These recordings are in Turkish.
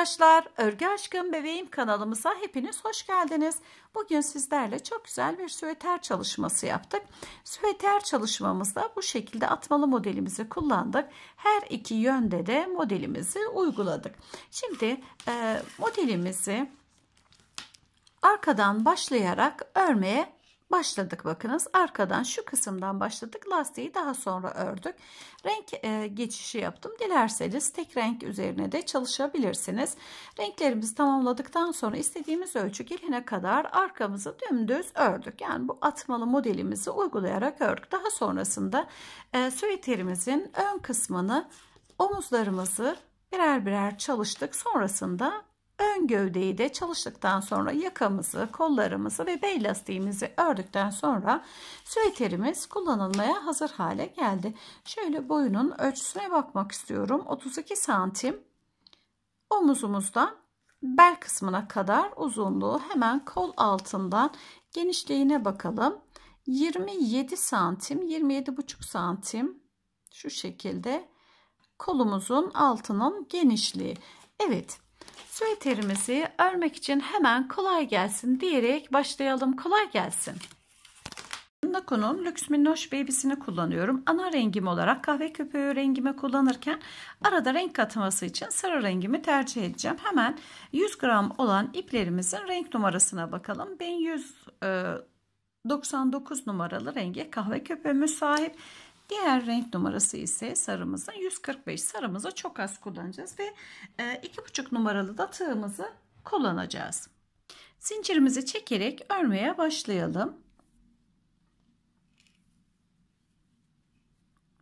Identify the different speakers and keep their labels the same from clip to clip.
Speaker 1: arkadaşlar, Örgü Aşkım Bebeğim kanalımıza hepiniz hoş geldiniz. Bugün sizlerle çok güzel bir süveter çalışması yaptık. Süveter çalışmamızda bu şekilde atmalı modelimizi kullandık. Her iki yönde de modelimizi uyguladık. Şimdi e, modelimizi arkadan başlayarak örmeye başladık bakınız arkadan şu kısımdan başladık lastiği daha sonra ördük renk e, geçişi yaptım dilerseniz tek renk üzerine de çalışabilirsiniz renklerimizi tamamladıktan sonra istediğimiz ölçü gelene kadar arkamızı dümdüz ördük yani bu atmalı modelimizi uygulayarak ördük daha sonrasında e, süveterimizin ön kısmını omuzlarımızı birer birer çalıştık sonrasında Ön gövdeyi de çalıştıktan sonra yakamızı, kollarımızı ve bel lastiğimizi ördükten sonra süveterimiz kullanılmaya hazır hale geldi. Şöyle boyunun ölçüsüne bakmak istiyorum. 32 santim omuzumuzdan bel kısmına kadar uzunluğu hemen kol altından genişliğine bakalım. 27 santim 27 buçuk santim şu şekilde kolumuzun altının genişliği. Evet Süveterimizi örmek için hemen kolay gelsin diyerek başlayalım. Kolay gelsin. Nako'nun Lüks Minnoş bebisini kullanıyorum. Ana rengim olarak kahve köpüğü rengimi kullanırken arada renk katması için sarı rengimi tercih edeceğim. Hemen 100 gram olan iplerimizin renk numarasına bakalım. Ben 199 e, numaralı renge kahve köpüğümü sahip. Diğer renk numarası ise sarımızın 145. Sarımızı çok az kullanacağız ve e, iki buçuk numaralı da tığımızı kullanacağız. Zincirimizi çekerek örmeye başlayalım.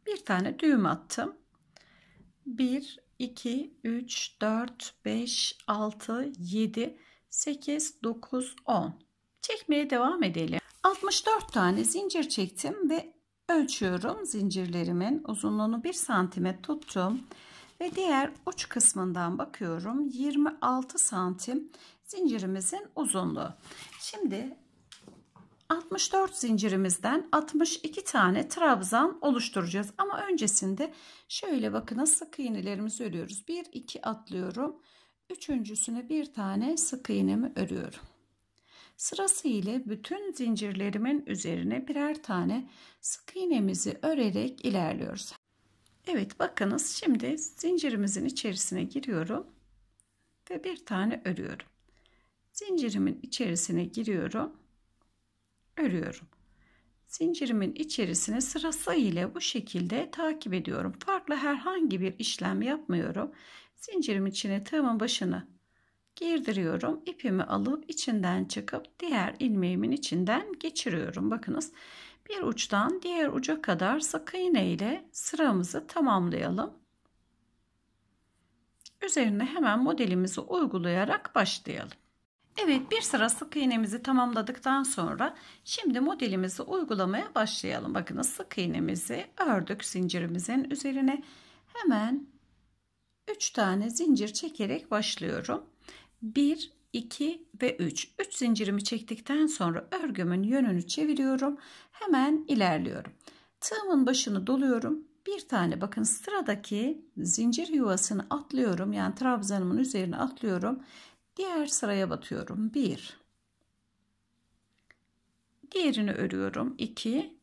Speaker 1: Bir tane düğüm attım. 1, 2, 3, 4, 5, 6, 7, 8, 9, 10. Çekmeye devam edelim. 64 tane zincir çektim ve ölçüyorum. Zincirlerimin uzunluğunu 1 santime tuttum. Ve diğer uç kısmından bakıyorum. 26 santim zincirimizin uzunluğu. Şimdi 64 zincirimizden 62 tane trabzan oluşturacağız. Ama öncesinde şöyle bakın sık iğnelerimizi örüyoruz. 1 2 atlıyorum. Üçüncüsüne bir tane sık iğnemi örüyorum. Sırası ile bütün zincirlerimin üzerine birer tane sık iğnemizi örerek ilerliyoruz. Evet bakınız şimdi zincirimizin içerisine giriyorum ve bir tane örüyorum. Zincirimin içerisine giriyorum, örüyorum. Zincirimin içerisine sırası ile bu şekilde takip ediyorum. Farklı herhangi bir işlem yapmıyorum. Zincirim içine tığımın başını girdiriyorum. İpimi alıp içinden çıkıp diğer ilmeğimin içinden geçiriyorum. Bakınız bir uçtan diğer uca kadar sık iğne ile sıramızı tamamlayalım. Üzerine hemen modelimizi uygulayarak başlayalım. Evet bir sıra sık iğnemizi tamamladıktan sonra şimdi modelimizi uygulamaya başlayalım. Bakınız sık iğnemizi ördük zincirimizin üzerine. Hemen 3 tane zincir çekerek başlıyorum. 1, 2 ve 3. 3 zincirimi çektikten sonra örgümün yönünü çeviriyorum. Hemen ilerliyorum. Tığımın başını doluyorum. Bir tane bakın sıradaki zincir yuvasını atlıyorum. Yani trabzanımın üzerine atlıyorum. Diğer sıraya batıyorum. 1. Diğerini örüyorum. 2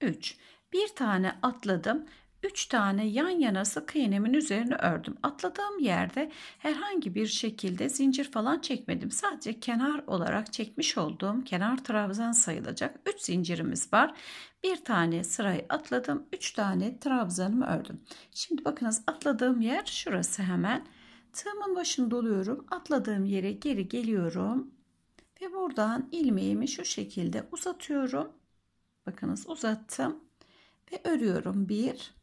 Speaker 1: 3. Bir tane atladım 3 tane yan yana sık iğnemin üzerine ördüm. Atladığım yerde herhangi bir şekilde zincir falan çekmedim. Sadece kenar olarak çekmiş olduğum kenar trabzan sayılacak 3 zincirimiz var. Bir tane sırayı atladım. 3 tane trabzanımı ördüm. Şimdi bakınız atladığım yer şurası hemen. Tığımın başını doluyorum. Atladığım yere geri geliyorum. Ve buradan ilmeğimi şu şekilde uzatıyorum. Bakınız uzattım. Ve örüyorum. 1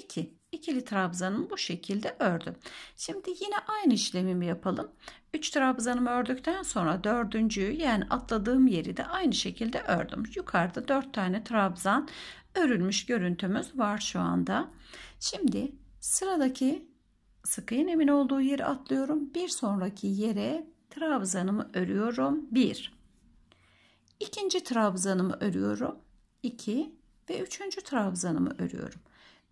Speaker 1: 2. İkili trabzanımı bu şekilde ördüm. Şimdi yine aynı işlemimi yapalım. 3 trabzanımı ördükten sonra dördüncüyü yani atladığım yeri de aynı şekilde ördüm. Yukarıda 4 tane trabzan örülmüş görüntümüz var şu anda. Şimdi sıradaki sık iğnemin olduğu yeri atlıyorum. Bir sonraki yere trabzanımı örüyorum. 1. İkinci trabzanımı örüyorum. 2 ve üçüncü trabzanımı örüyorum.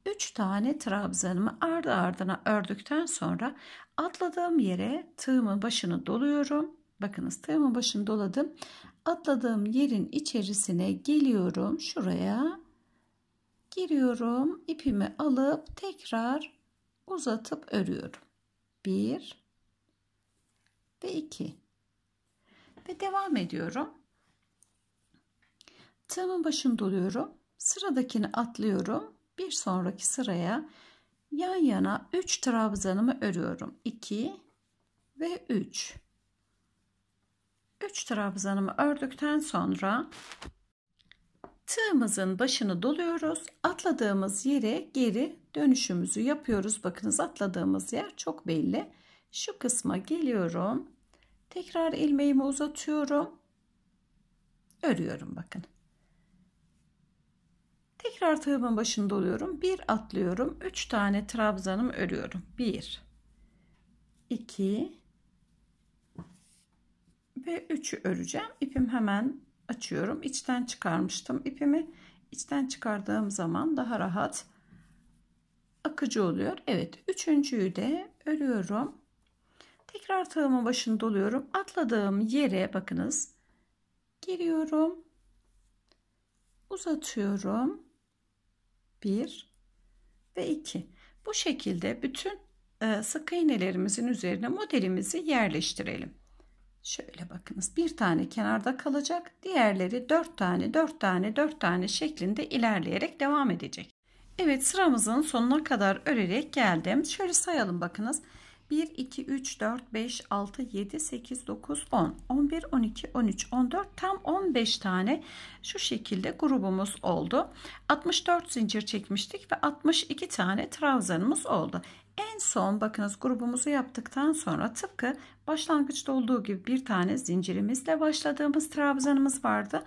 Speaker 1: 3 tane trabzanımı ardı ardına ördükten sonra atladığım yere tığımın başını doluyorum. Bakınız tığımın başını doladım. Atladığım yerin içerisine geliyorum. Şuraya giriyorum. ipimi alıp tekrar uzatıp örüyorum. 1 ve 2 ve devam ediyorum. Tığımın başını doluyorum. Sıradakini atlıyorum bir sonraki sıraya yan yana 3 trabzanımı örüyorum. 2 ve 3. 3 trabzanımı ördükten sonra tığımızın başını doluyoruz. Atladığımız yere geri dönüşümüzü yapıyoruz. Bakınız atladığımız yer çok belli. Şu kısma geliyorum. Tekrar ilmeğimi uzatıyorum. Örüyorum bakın. Tekrar tığımın başında oluyorum. Bir atlıyorum. Üç tane trabzanımı örüyorum. Bir, iki ve üçü öreceğim. İpim hemen açıyorum. İçten çıkarmıştım ipimi. İçten çıkardığım zaman daha rahat akıcı oluyor. Evet üçüncüyü de örüyorum. Tekrar tığımın başında oluyorum. Atladığım yere bakınız. Giriyorum. Uzatıyorum. 1 ve 2. Bu şekilde bütün e, sık iğnelerimizin üzerine modelimizi yerleştirelim. Şöyle bakınız bir tane kenarda kalacak diğerleri 4 tane 4 tane 4 tane şeklinde ilerleyerek devam edecek. Evet sıramızın sonuna kadar örerek geldim. Şöyle sayalım bakınız. 1, 2, 3, 4, 5, 6, 7, 8, 9, 10, 11, 12, 13, 14 tam 15 tane şu şekilde grubumuz oldu. 64 zincir çekmiştik ve 62 tane trabzanımız oldu. En son bakınız grubumuzu yaptıktan sonra tıpkı başlangıçta olduğu gibi bir tane zincirimizle başladığımız trabzanımız vardı.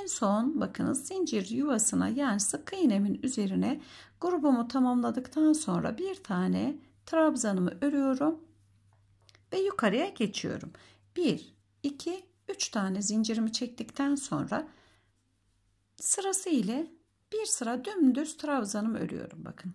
Speaker 1: En son bakınız zincir yuvasına yani sık iğnemin üzerine grubumu tamamladıktan sonra bir tane trabzanımı örüyorum ve yukarıya geçiyorum. 1, 2, 3 tane zincirimi çektikten sonra sırası ile bir sıra dümdüz trabzanımı örüyorum bakın.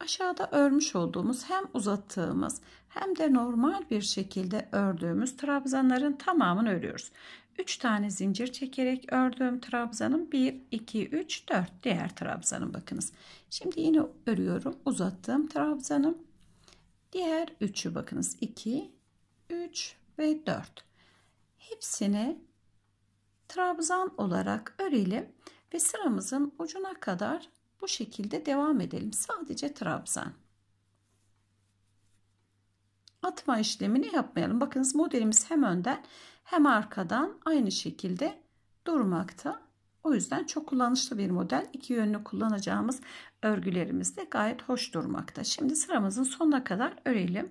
Speaker 1: Aşağıda örmüş olduğumuz hem uzattığımız hem de normal bir şekilde ördüğümüz trabzanların tamamını örüyoruz. 3 tane zincir çekerek ördüğüm trabzanın 1 2 3 4 diğer trabzanım bakınız şimdi yine örüyorum uzattığım trabzanım diğer üçü bakınız 2 3 ve 4 hepsini trabzan olarak örelim ve sıramızın ucuna kadar bu şekilde devam edelim sadece trabzan atma işlemini yapmayalım bakınız modelimiz hem önden hem arkadan aynı şekilde durmakta. O yüzden çok kullanışlı bir model. İki yönlü kullanacağımız örgülerimiz de gayet hoş durmakta. Şimdi sıramızın sonuna kadar örelim.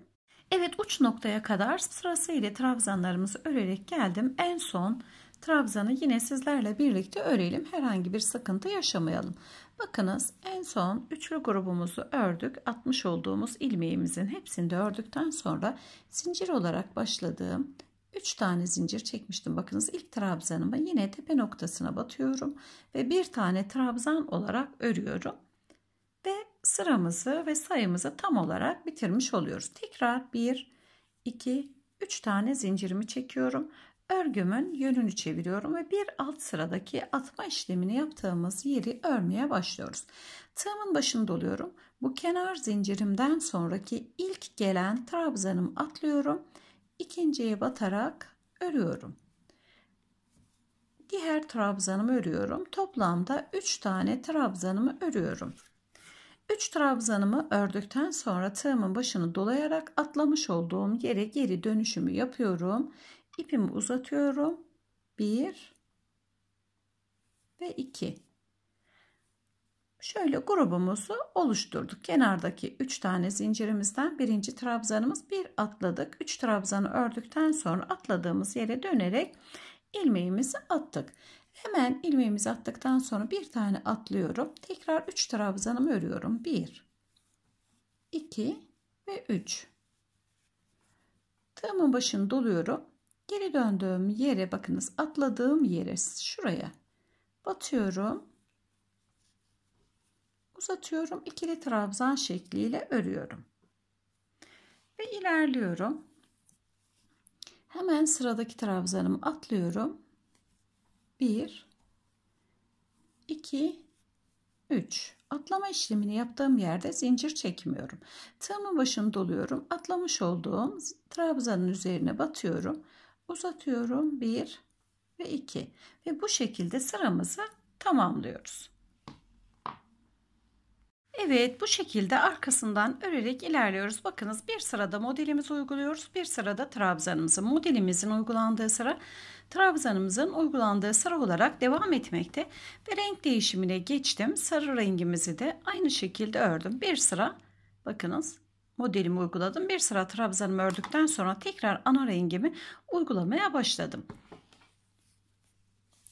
Speaker 1: Evet uç noktaya kadar sırasıyla trabzanlarımızı örerek geldim. En son trabzanı yine sizlerle birlikte örelim. Herhangi bir sıkıntı yaşamayalım. Bakınız en son üçlü grubumuzu ördük. Atmış olduğumuz ilmeğimizin hepsini de ördükten sonra zincir olarak başladığım 3 tane zincir çekmiştim. Bakınız ilk trabzanıma yine tepe noktasına batıyorum ve bir tane trabzan olarak örüyorum. Ve sıramızı ve sayımızı tam olarak bitirmiş oluyoruz. Tekrar 1, 2, 3 tane zincirimi çekiyorum. Örgümün yönünü çeviriyorum ve bir alt sıradaki atma işlemini yaptığımız yeri örmeye başlıyoruz. Tığımın başını doluyorum. Bu kenar zincirimden sonraki ilk gelen trabzanımı atlıyorum ikinciye batarak örüyorum. Diğer trabzanımı örüyorum. Toplamda 3 tane trabzanımı örüyorum. 3 trabzanımı ördükten sonra tığımın başını dolayarak atlamış olduğum yere geri dönüşümü yapıyorum. İpimi uzatıyorum. 1 ve 2 Şöyle grubumuzu oluşturduk. Kenardaki 3 tane zincirimizden birinci trabzanımız bir atladık. 3 trabzanı ördükten sonra atladığımız yere dönerek ilmeğimizi attık. Hemen ilmeğimizi attıktan sonra bir tane atlıyorum. Tekrar 3 trabzanımı örüyorum. 1 2 ve 3 Tığımın başını doluyorum. Geri döndüğüm yere bakınız atladığım yere şuraya batıyorum uzatıyorum. ikili trabzan şekliyle örüyorum. Ve ilerliyorum. Hemen sıradaki trabzanımı atlıyorum. 1 2 3 Atlama işlemini yaptığım yerde zincir çekmiyorum. Tığımın başını doluyorum. Atlamış olduğum trabzanın üzerine batıyorum. Uzatıyorum 1 ve 2 ve bu şekilde sıramızı tamamlıyoruz. Evet bu şekilde arkasından örerek ilerliyoruz. Bakınız bir sırada modelimizi uyguluyoruz. Bir sırada trabzanımızı, modelimizin uygulandığı sıra trabzanımızın uygulandığı sıra olarak devam etmekte. Ve renk değişimine geçtim. Sarı rengimizi de aynı şekilde ördüm. Bir sıra bakınız modelimi uyguladım. Bir sıra trabzanımı ördükten sonra tekrar ana rengimi uygulamaya başladım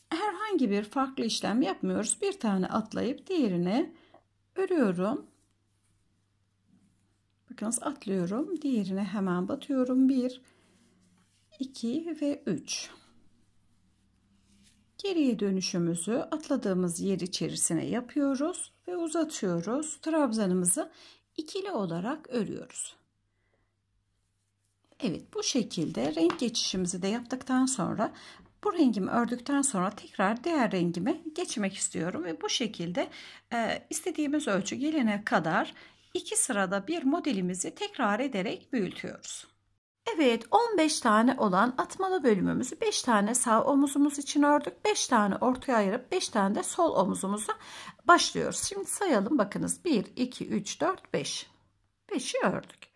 Speaker 1: herhangi bir farklı işlem yapmıyoruz. Bir tane atlayıp diğerine örüyorum. Bakınız atlıyorum. Diğerine hemen batıyorum. 1 2 ve 3. Geriye dönüşümüzü atladığımız yer içerisine yapıyoruz ve uzatıyoruz. Trabzanımızı ikili olarak örüyoruz. Evet bu şekilde renk geçişimizi de yaptıktan sonra bu rengimi ördükten sonra tekrar diğer rengime geçmek istiyorum ve bu şekilde e, istediğimiz ölçü gelene kadar iki sırada bir modelimizi tekrar ederek büyütüyoruz. Evet 15 tane olan atmalı bölümümüzü 5 tane sağ omuzumuz için ördük. 5 tane ortaya ayırıp 5 tane de sol omuzumuza başlıyoruz. Şimdi sayalım bakınız 1, 2, 3, 4, 5. 5'i ördük.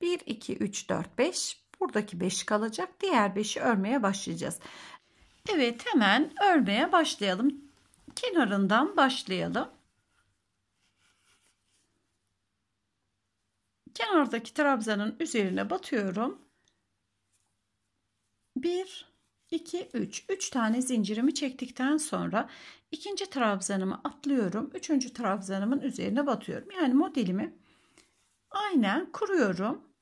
Speaker 1: 1, 2, 3, 4, 5. Buradaki 5 kalacak. Diğer 5'i örmeye başlayacağız. Evet hemen örmeye başlayalım. Kenarından başlayalım. Kenardaki trabzanın üzerine batıyorum. 1 2 3 3 tane zincirimi çektikten sonra ikinci trabzanımı atlıyorum. Üçüncü trabzanımın üzerine batıyorum. Yani modelimi aynen kuruyorum.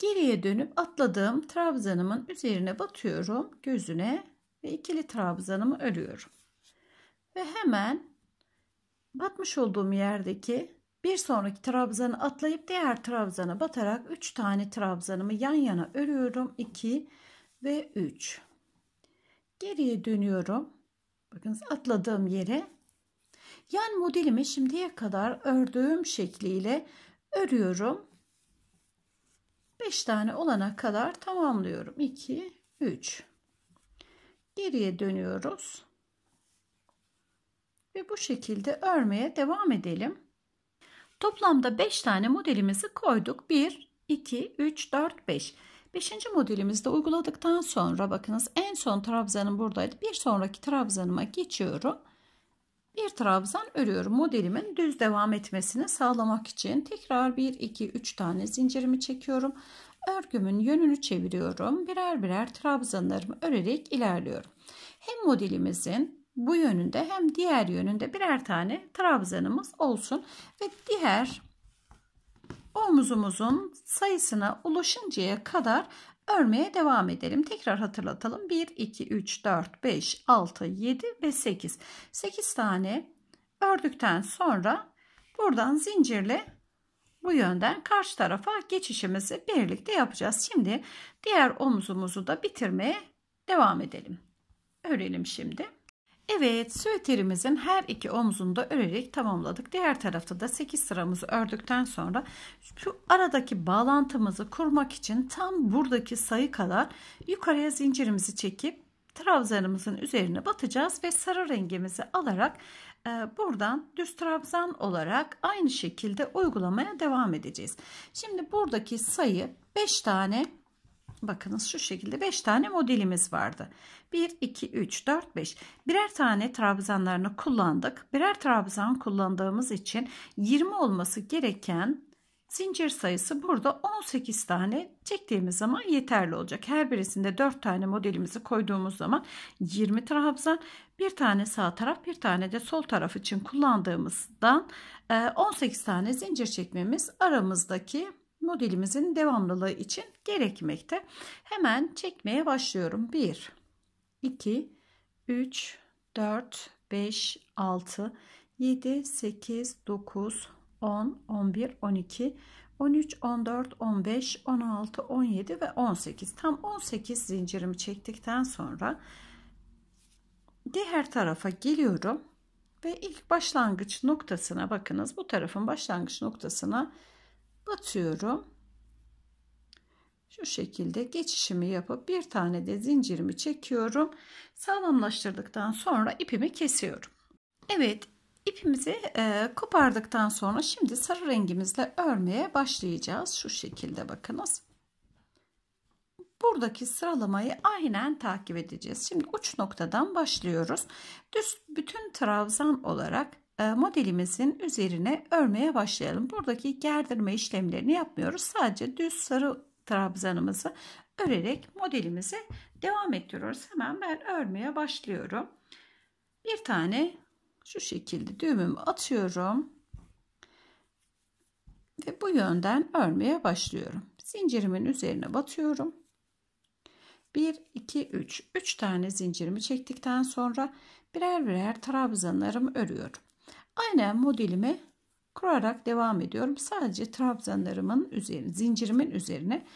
Speaker 1: Geriye dönüp atladığım trabzanımın üzerine batıyorum gözüne ve ikili trabzanımı örüyorum. Ve hemen batmış olduğum yerdeki bir sonraki trabzanı atlayıp diğer trabzana batarak 3 tane trabzanımı yan yana örüyorum. 2 ve 3. Geriye dönüyorum. Bakınız atladığım yere yan modelimi şimdiye kadar ördüğüm şekliyle örüyorum 5 tane olana kadar tamamlıyorum. 2, 3. Geriye dönüyoruz. Ve bu şekilde örmeye devam edelim. Toplamda 5 tane modelimizi koyduk. 1, 2, 3, 4, 5. 5. modelimizde uyguladıktan sonra bakınız en son trabzanım buradaydı. Bir sonraki trabzanıma geçiyorum bir trabzan örüyorum. Modelimin düz devam etmesini sağlamak için tekrar 1 2 3 tane zincirimi çekiyorum. Örgümün yönünü çeviriyorum. Birer birer trabzanlarımı örerek ilerliyorum. Hem modelimizin bu yönünde hem diğer yönünde birer tane trabzanımız olsun ve diğer omuzumuzun sayısına ulaşıncaya kadar Örmeye devam edelim. Tekrar hatırlatalım. 1, 2, 3, 4, 5, 6, 7 ve 8. 8 tane ördükten sonra buradan zincirle bu yönden karşı tarafa geçişimizi birlikte yapacağız. Şimdi diğer omuzumuzu da bitirmeye devam edelim. Örelim şimdi. Evet süveterimizin her iki omzunu da örerek tamamladık. Diğer tarafta da 8 sıramızı ördükten sonra şu aradaki bağlantımızı kurmak için tam buradaki sayı kadar yukarıya zincirimizi çekip trabzanımızın üzerine batacağız ve sarı rengimizi alarak e, buradan düz trabzan olarak aynı şekilde uygulamaya devam edeceğiz. Şimdi buradaki sayı 5 tane Bakınız şu şekilde 5 tane modelimiz vardı. 1, 2, 3, 4, 5. Birer tane trabzanlarını kullandık. Birer trabzan kullandığımız için 20 olması gereken zincir sayısı burada 18 tane çektiğimiz zaman yeterli olacak. Her birisinde 4 tane modelimizi koyduğumuz zaman 20 trabzan bir tane sağ taraf bir tane de sol taraf için kullandığımızdan 18 e, tane zincir çekmemiz aramızdaki modelimizin devamlılığı için gerekmekte. Hemen çekmeye başlıyorum. 1, 2, 3, 4, 5, 6, 7, 8, 9, 10, 11, 12, 13, 14, 15, 16, 17 ve 18. Tam 18 zincirimi çektikten sonra diğer tarafa geliyorum ve ilk başlangıç noktasına bakınız. Bu tarafın başlangıç noktasına batıyorum. Şu şekilde geçişimi yapıp bir tane de zincirimi çekiyorum. Sağlamlaştırdıktan sonra ipimi kesiyorum. Evet ipimizi e, kopardıktan sonra şimdi sarı rengimizle örmeye başlayacağız. Şu şekilde bakınız. Buradaki sıralamayı aynen takip edeceğiz. Şimdi uç noktadan başlıyoruz. Düz bütün trabzan olarak e, modelimizin üzerine örmeye başlayalım. Buradaki gerdirme işlemlerini yapmıyoruz. Sadece düz sarı trabzanımızı örerek modelimize devam ettiriyoruz. Hemen ben örmeye başlıyorum. Bir tane şu şekilde düğümümü atıyorum. Ve bu yönden örmeye başlıyorum. Zincirimin üzerine batıyorum. 1, 2, 3. 3 tane zincirimi çektikten sonra birer birer trabzanlarımı örüyorum. Aynen modelimi kurarak devam ediyorum. Sadece trabzanlarımın üzerine, zincirimin üzerine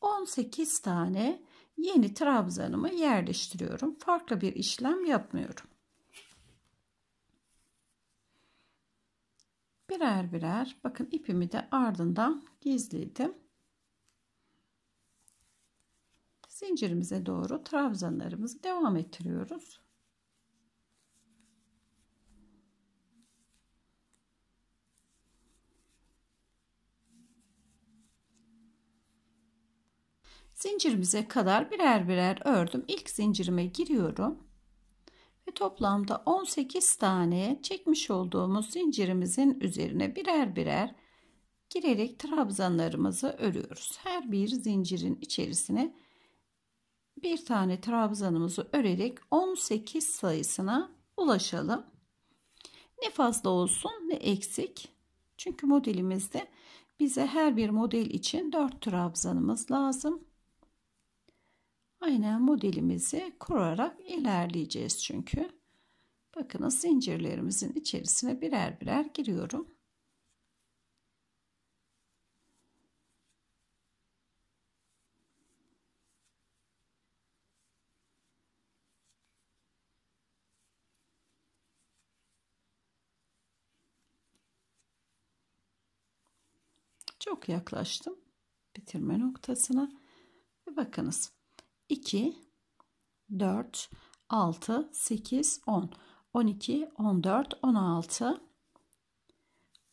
Speaker 1: 18 tane yeni trabzanımı yerleştiriyorum. Farklı bir işlem yapmıyorum. Birer birer bakın ipimi de ardından gizledim. Zincirimize doğru trabzanlarımızı devam ettiriyoruz. zincirimize kadar birer birer ördüm. İlk zincirime giriyorum. Ve toplamda 18 tane çekmiş olduğumuz zincirimizin üzerine birer birer girerek trabzanlarımızı örüyoruz. Her bir zincirin içerisine bir tane trabzanımızı örerek 18 sayısına ulaşalım. Ne fazla olsun ne eksik. Çünkü modelimizde bize her bir model için 4 trabzanımız lazım. Aynen modelimizi kurarak ilerleyeceğiz çünkü. Bakınız zincirlerimizin içerisine birer birer giriyorum. Çok yaklaştım bitirme noktasına. Ve bakınız 2, 4, 6, 8, 10, 12, 14, 16,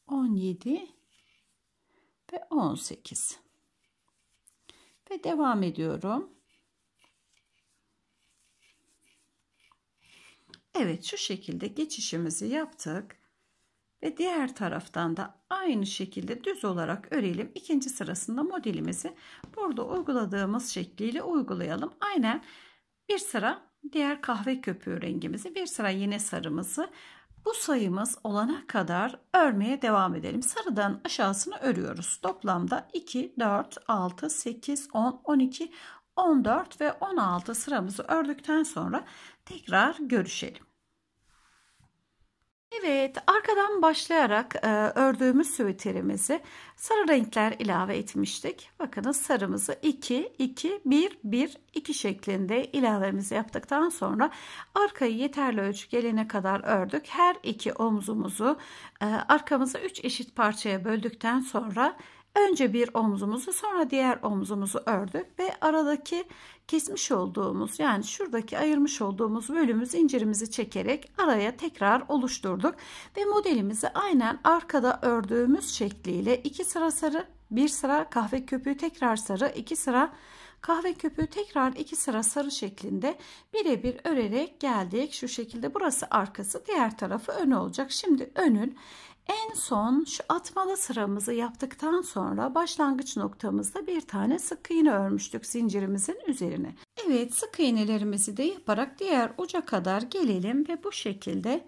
Speaker 1: 17 ve 18. Ve devam ediyorum. Evet şu şekilde geçişimizi yaptık ve diğer taraftan da aynı şekilde düz olarak örelim. İkinci sırasında modelimizi burada uyguladığımız şekliyle uygulayalım. Aynen bir sıra diğer kahve köpüğü rengimizi, bir sıra yine sarımızı bu sayımız olana kadar örmeye devam edelim. Sarıdan aşağısını örüyoruz. Toplamda 2, 4, 6, 8, 10, 12, 14 ve 16 sıramızı ördükten sonra tekrar görüşelim. Evet, arkadan başlayarak e, ördüğümüz süveterimizi sarı renkler ilave etmiştik. Bakınız sarımızı 2, 2, 1, 1, 2 şeklinde ilavemizi yaptıktan sonra arkayı yeterli ölçü gelene kadar ördük. Her iki omzumuzu e, arkamızı 3 eşit parçaya böldükten sonra Önce bir omzumuzu sonra diğer omzumuzu ördük ve aradaki kesmiş olduğumuz yani şuradaki ayırmış olduğumuz bölümü zincirimizi çekerek araya tekrar oluşturduk. Ve modelimizi aynen arkada ördüğümüz şekliyle iki sıra sarı bir sıra kahve köpüğü tekrar sarı iki sıra kahve köpüğü tekrar iki sıra sarı şeklinde birebir örerek geldik. Şu şekilde burası arkası diğer tarafı önü olacak. Şimdi önün en son şu atmalı sıramızı yaptıktan sonra başlangıç noktamızda bir tane sık iğne örmüştük zincirimizin üzerine. Evet sık iğnelerimizi de yaparak diğer uca kadar gelelim ve bu şekilde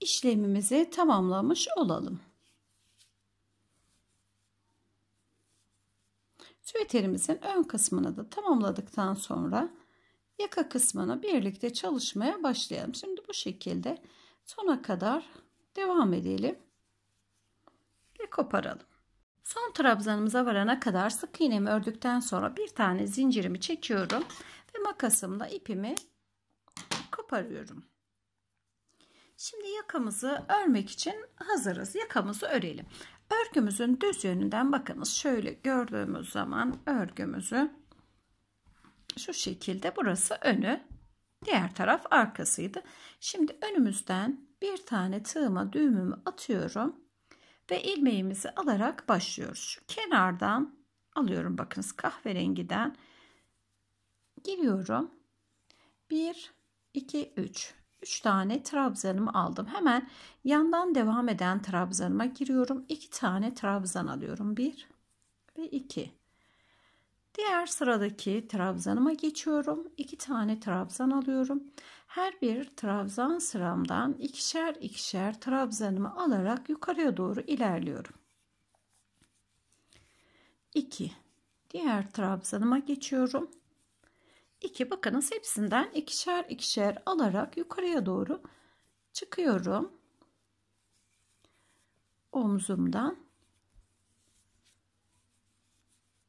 Speaker 1: işlemimizi tamamlamış olalım. Süveterimizin ön kısmını da tamamladıktan sonra yaka kısmını birlikte çalışmaya başlayalım. Şimdi bu şekilde sona kadar Devam edelim. Ve koparalım. Son trabzanımıza varana kadar sık iğnemi ördükten sonra bir tane zincirimi çekiyorum ve makasımla ipimi koparıyorum. Şimdi yakamızı örmek için hazırız. Yakamızı örelim. Örgümüzün düz yönünden bakınız. Şöyle gördüğümüz zaman örgümüzü şu şekilde burası önü. Diğer taraf arkasıydı. Şimdi önümüzden bir tane tığıma düğümümü atıyorum ve ilmeğimizi alarak başlıyoruz. Şu kenardan alıyorum bakınız kahverengiden giriyorum. 1 2 3 3 tane trabzanımı aldım. Hemen yandan devam eden trabzanıma giriyorum. 2 tane trabzan alıyorum. 1 ve 2. Diğer sıradaki trabzanıma geçiyorum. 2 tane trabzan alıyorum. Her bir trabzan sıramdan ikişer ikişer trabzanımı alarak yukarıya doğru ilerliyorum. 2. Diğer trabzanıma geçiyorum. 2. Bakınız hepsinden ikişer ikişer alarak yukarıya doğru çıkıyorum. Omzumdan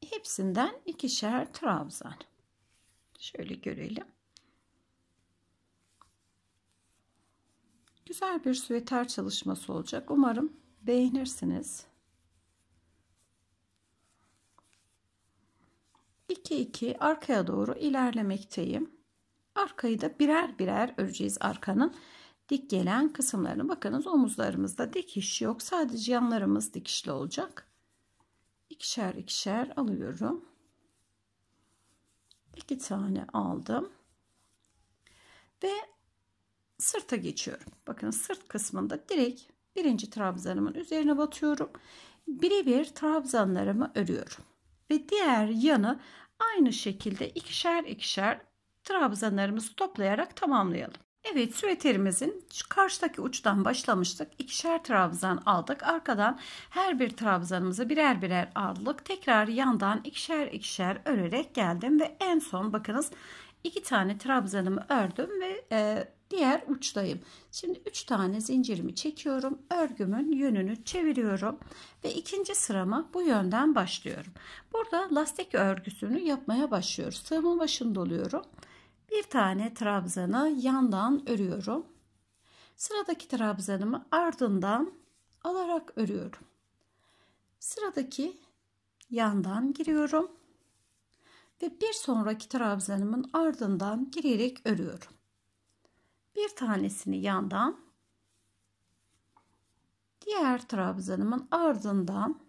Speaker 1: hepsinden ikişer trabzan. Şöyle görelim. Güzel bir süveter çalışması olacak. Umarım beğenirsiniz. 2-2 arkaya doğru ilerlemekteyim. Arkayı da birer birer öreceğiz arkanın dik gelen kısımlarını. Bakınız omuzlarımızda dikiş yok. Sadece yanlarımız dikişli olacak. İkişer ikişer alıyorum. İki tane aldım. Ve sırta geçiyorum. Bakın sırt kısmında direkt birinci trabzanımın üzerine batıyorum. Birebir trabzanlarımı örüyorum. Ve diğer yanı aynı şekilde ikişer ikişer trabzanlarımızı toplayarak tamamlayalım. Evet süveterimizin karşıdaki uçtan başlamıştık. İkişer trabzan aldık. Arkadan her bir trabzanımızı birer birer aldık. Tekrar yandan ikişer ikişer örerek geldim ve en son bakınız iki tane trabzanımı ördüm ve e, diğer uçtayım. Şimdi 3 tane zincirimi çekiyorum. Örgümün yönünü çeviriyorum ve ikinci sırama bu yönden başlıyorum. Burada lastik örgüsünü yapmaya başlıyoruz. Sığımın başını doluyorum. Bir tane trabzanı yandan örüyorum. Sıradaki trabzanımı ardından alarak örüyorum. Sıradaki yandan giriyorum ve bir sonraki trabzanımın ardından girerek örüyorum bir tanesini yandan diğer trabzanımın ardından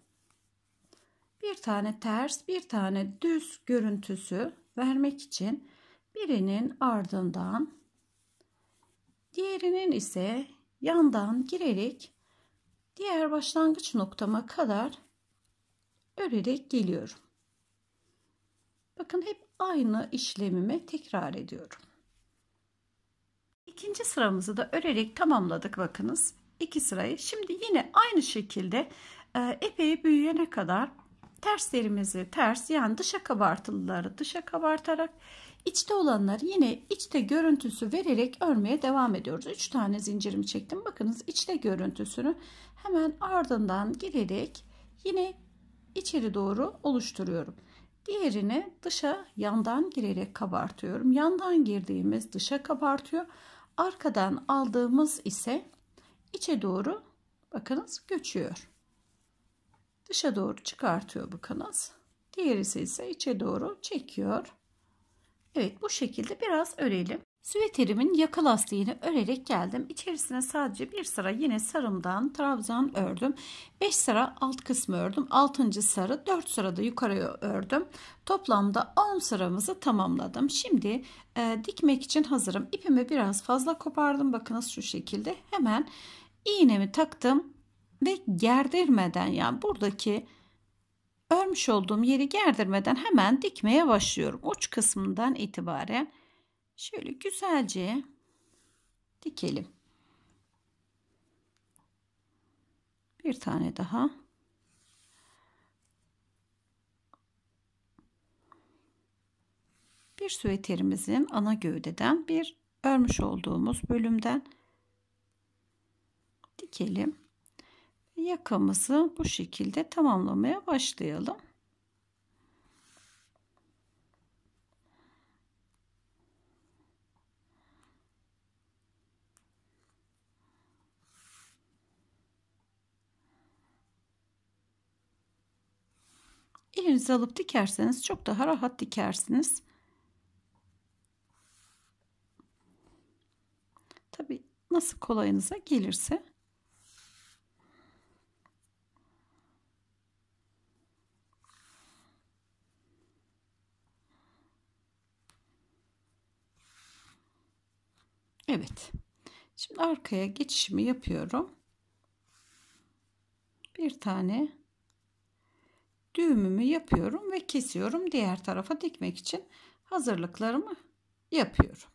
Speaker 1: bir tane ters bir tane düz görüntüsü vermek için birinin ardından diğerinin ise yandan girerek diğer başlangıç noktama kadar örerek geliyorum. Bakın hep aynı işlemimi tekrar ediyorum ikinci sıramızı da örerek tamamladık bakınız. iki sırayı. Şimdi yine aynı şekilde e, epey büyüyene kadar terslerimizi ters yani dışa kabartılıları dışa kabartarak içte olanlar yine içte görüntüsü vererek örmeye devam ediyoruz. 3 tane zincirimi çektim. Bakınız içte görüntüsünü hemen ardından girerek yine içeri doğru oluşturuyorum. Diğerini dışa yandan girerek kabartıyorum. Yandan girdiğimiz dışa kabartıyor. Arkadan aldığımız ise içe doğru bakınız göçüyor. Dışa doğru çıkartıyor bakınız. Diğerisi ise içe doğru çekiyor. Evet bu şekilde biraz örelim. Süveterimin yaka lastiğini örerek geldim. İçerisine sadece bir sıra yine sarımdan trabzan ördüm. 5 sıra alt kısmı ördüm. 6. sarı 4 sıra da yukarıya ördüm. Toplamda 10 sıramızı tamamladım. Şimdi e, dikmek için hazırım. İpimi biraz fazla kopardım. Bakınız şu şekilde. Hemen iğnemi taktım ve gerdirmeden yani buradaki örmüş olduğum yeri gerdirmeden hemen dikmeye başlıyorum. Uç kısmından itibaren Şöyle güzelce dikelim. Bir tane daha. Bir süveterimizin ana gövdeden bir örmüş olduğumuz bölümden dikelim. Yakamızı bu şekilde tamamlamaya başlayalım. Elinize alıp dikerseniz çok daha rahat dikersiniz. Tabi nasıl kolayınıza gelirse. Evet. Şimdi arkaya geçişimi yapıyorum. Bir tane düğümümü yapıyorum ve kesiyorum. Diğer tarafa dikmek için hazırlıklarımı yapıyorum.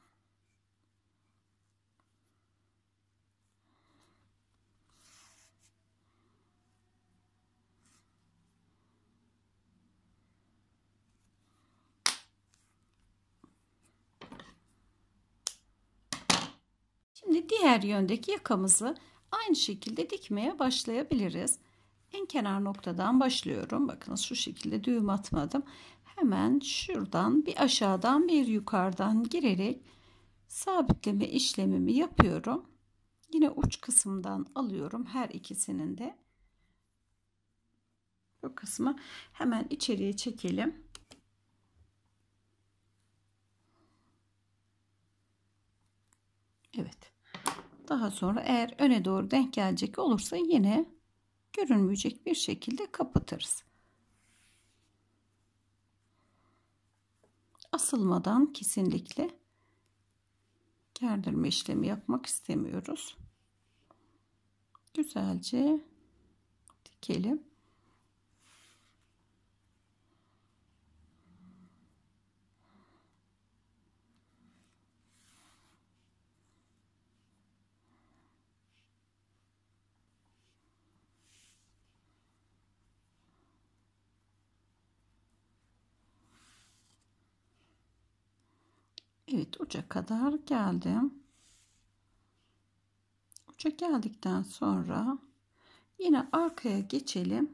Speaker 1: Şimdi diğer yöndeki yakamızı aynı şekilde dikmeye başlayabiliriz. En kenar noktadan başlıyorum. Bakın şu şekilde düğüm atmadım. Hemen şuradan bir aşağıdan bir yukarıdan girerek sabitleme işlemimi yapıyorum. Yine uç kısımdan alıyorum her ikisinin de. Bu kısmı hemen içeriye çekelim. Evet. Daha sonra eğer öne doğru denk gelecek olursa yine görünmeyecek bir şekilde kapatırız. Asılmadan kesinlikle gerdirme işlemi yapmak istemiyoruz. Güzelce dikelim. Evet uca kadar geldim. Uca geldikten sonra yine arkaya geçelim.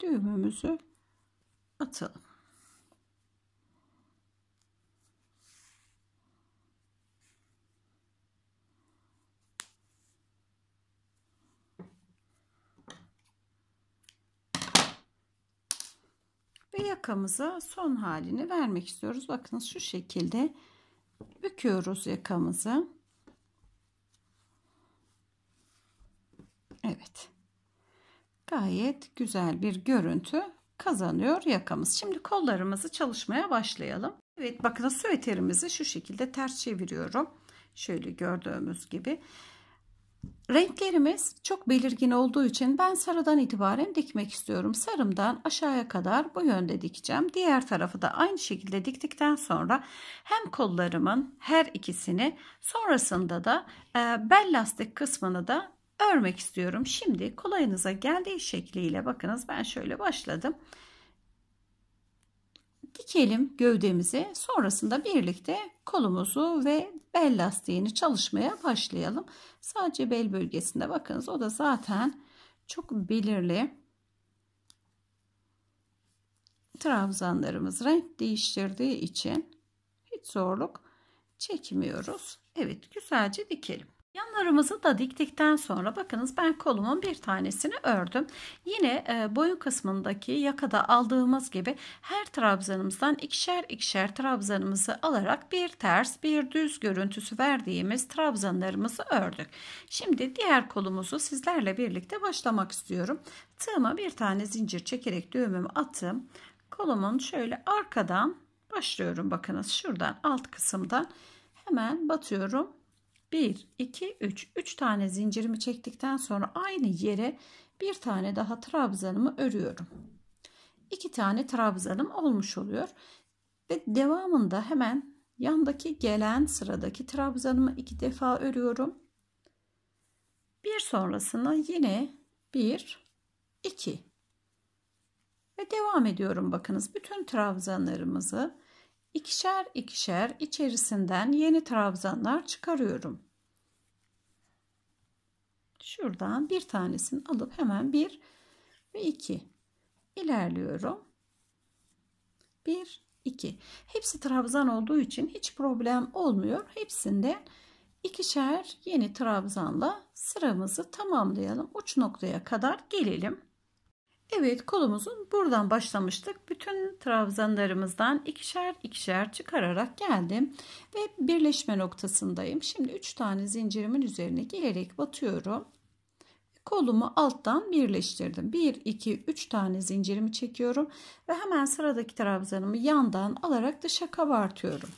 Speaker 1: Düğümümüzü atalım. ve yakamıza son halini vermek istiyoruz. Bakın şu şekilde büküyoruz yakamızı. Evet. Gayet güzel bir görüntü kazanıyor yakamız. Şimdi kollarımızı çalışmaya başlayalım. Evet bakın süveterimizi şu şekilde ters çeviriyorum. Şöyle gördüğümüz gibi Renklerimiz çok belirgin olduğu için ben sarıdan itibaren dikmek istiyorum. Sarımdan aşağıya kadar bu yönde dikeceğim. Diğer tarafı da aynı şekilde diktikten sonra hem kollarımın her ikisini sonrasında da e, bel lastik kısmını da örmek istiyorum. Şimdi kolayınıza geldiği şekliyle bakınız ben şöyle başladım. Dikelim gövdemizi sonrasında birlikte kolumuzu ve bel lastiğini çalışmaya başlayalım. Sadece bel bölgesinde bakınız o da zaten çok belirli. Trabzanlarımız renk değiştirdiği için hiç zorluk çekmiyoruz. Evet güzelce dikelim. Yanlarımızı da diktikten sonra bakınız ben kolumun bir tanesini ördüm. Yine e, boyun kısmındaki yakada aldığımız gibi her trabzanımızdan ikişer ikişer trabzanımızı alarak bir ters bir düz görüntüsü verdiğimiz trabzanlarımızı ördük. Şimdi diğer kolumuzu sizlerle birlikte başlamak istiyorum. Tığıma bir tane zincir çekerek düğümümü attım. Kolumun şöyle arkadan başlıyorum bakınız şuradan alt kısımdan hemen batıyorum 1, 2, 3. 3 tane zincirimi çektikten sonra aynı yere bir tane daha trabzanımı örüyorum. 2 tane trabzanım olmuş oluyor. Ve devamında hemen yandaki gelen sıradaki trabzanımı iki defa örüyorum. Bir sonrasına yine 1, 2 ve devam ediyorum. Bakınız bütün trabzanlarımızı İkişer, ikişer içerisinden yeni trabzanlar çıkarıyorum. Şuradan bir tanesini alıp hemen bir ve iki ilerliyorum. Bir, iki. Hepsi trabzan olduğu için hiç problem olmuyor. Hepsinden ikişer yeni trabzanla sıramızı tamamlayalım. Uç noktaya kadar gelelim. Evet kolumuzun buradan başlamıştık. Bütün trabzanlarımızdan ikişer ikişer çıkararak geldim. Ve birleşme noktasındayım. Şimdi 3 tane zincirimin üzerine girerek batıyorum. Kolumu alttan birleştirdim. 1, 2, 3 tane zincirimi çekiyorum. Ve hemen sıradaki trabzanımı yandan alarak dışa kabartıyorum.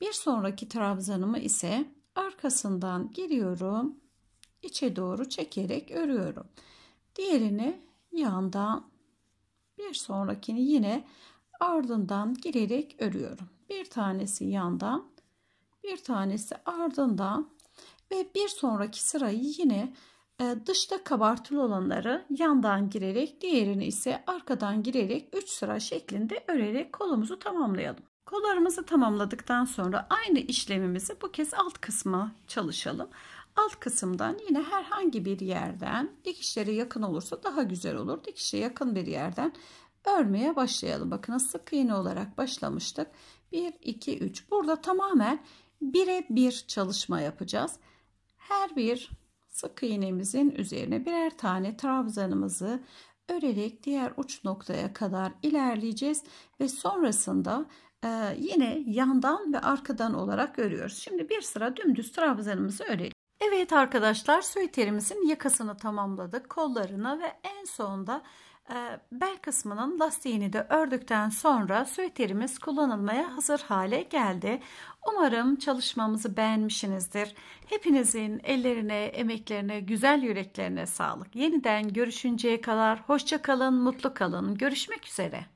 Speaker 1: Bir sonraki trabzanımı ise arkasından giriyorum. içe doğru çekerek örüyorum. Diğerini yandan bir sonrakini yine ardından girerek örüyorum. Bir tanesi yandan, bir tanesi ardından ve bir sonraki sırayı yine e, dışta kabartılı olanları yandan girerek, diğerini ise arkadan girerek 3 sıra şeklinde örerek kolumuzu tamamlayalım. Kollarımızı tamamladıktan sonra aynı işlemimizi bu kez alt kısma çalışalım. Alt kısımdan yine herhangi bir yerden dikişlere yakın olursa daha güzel olur. Dikişe yakın bir yerden örmeye başlayalım. Bakın sık iğne olarak başlamıştık. 1, 2, 3. Burada tamamen bire bir çalışma yapacağız. Her bir sık iğnemizin üzerine birer tane trabzanımızı örerek diğer uç noktaya kadar ilerleyeceğiz ve sonrasında e, yine yandan ve arkadan olarak örüyoruz. Şimdi bir sıra dümdüz trabzanımızı örelim. Evet arkadaşlar süeterimizin yakasını tamamladık. Kollarını ve en sonunda e, bel kısmının lastiğini de ördükten sonra süeterimiz kullanılmaya hazır hale geldi. Umarım çalışmamızı beğenmişsinizdir. Hepinizin ellerine, emeklerine, güzel yüreklerine sağlık. Yeniden görüşünceye kadar hoşça kalın, mutlu kalın. Görüşmek üzere.